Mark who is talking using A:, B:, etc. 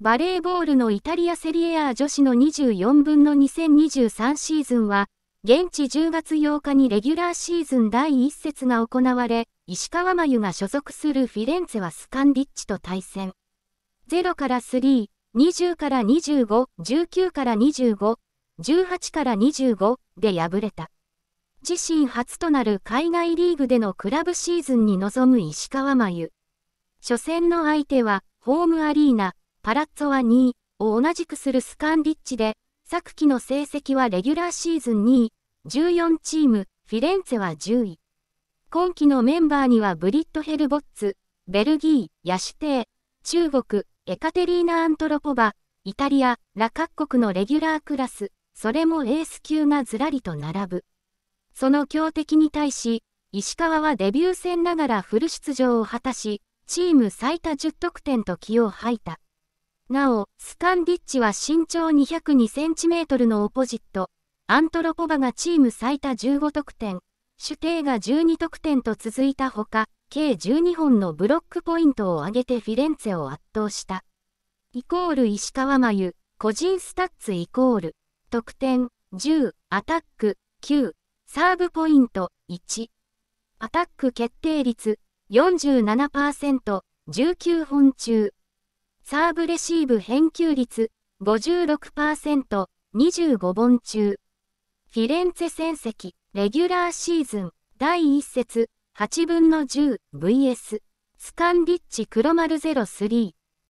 A: バレーボールのイタリアセリエ A 女子の24分の2023シーズンは、現地10月8日にレギュラーシーズン第1節が行われ、石川真由が所属するフィレンツェはスカンディッチと対戦。0から3、20から25、19から25、18から25で敗れた。自身初となる海外リーグでのクラブシーズンに臨む石川真由。初戦の相手は、ホームアリーナ、パラッツォは2位を同じくするスカンリッチで、昨季の成績はレギュラーシーズン2位、14チーム、フィレンツェは10位。今季のメンバーにはブリッド・ヘルボッツ、ベルギー、ヤシュテー、中国、エカテリーナ・アントロポバ、イタリア、ら各国のレギュラークラス、それもエース級がずらりと並ぶ。その強敵に対し、石川はデビュー戦ながらフル出場を果たし、チーム最多10得点と気を吐いた。なお、スカンディッチは身長 202cm のオポジット、アントロポバがチーム最多15得点、主定が12得点と続いたほか、計12本のブロックポイントを上げてフィレンツェを圧倒した。イコール石川真由、個人スタッツイコール、得点10、アタック9、サーブポイント1、アタック決定率47%、19本中、サーブレシーブ返球率56%、25本中。フィレンツェ戦績、レギュラーシーズン、第1節、8分の 10vs、スカンディッチ黒丸03。